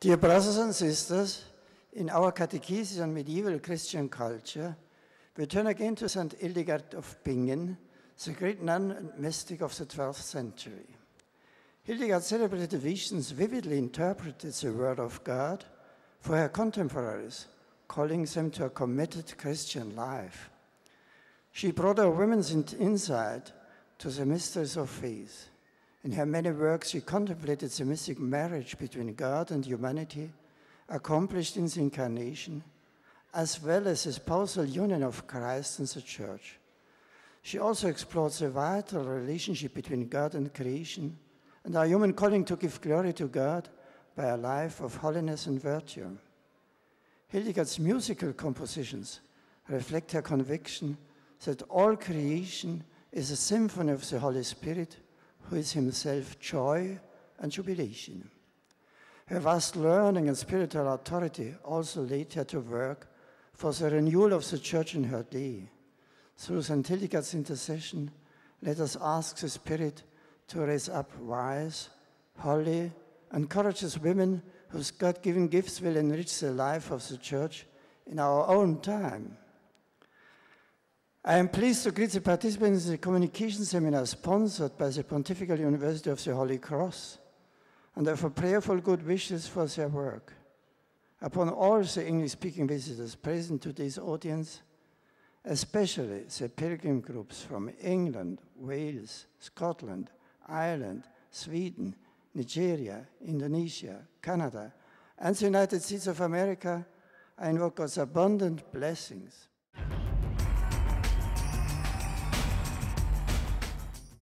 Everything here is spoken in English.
Dear brothers and sisters, in our catechesis on medieval Christian culture, we turn again to St. Hildegard of Bingen, the great nun and mystic of the 12th century. Hildegard celebrated visions vividly interpreted the Word of God for her contemporaries, calling them to a committed Christian life. She brought her women's insight to the mysteries of faith. In her many works, she contemplated the mystic marriage between God and humanity, accomplished in the incarnation, as well as the spousal union of Christ and the Church. She also explored the vital relationship between God and creation and our human calling to give glory to God by a life of holiness and virtue. Hildegard's musical compositions reflect her conviction that all creation is a symphony of the Holy Spirit who is himself joy and jubilation. Her vast learning and spiritual authority also led her to work for the renewal of the church in her day. Through St. Hildegard's intercession, let us ask the Spirit to raise up wise, holy, and courageous women whose God given gifts will enrich the life of the church in our own time. I am pleased to greet the participants in the communication seminar sponsored by the Pontifical University of the Holy Cross and offer prayerful good wishes for their work. Upon all the English-speaking visitors present to this audience, especially the pilgrim groups from England, Wales, Scotland, Ireland, Sweden, Nigeria, Indonesia, Canada, and the United States of America, I invoke God's abundant blessings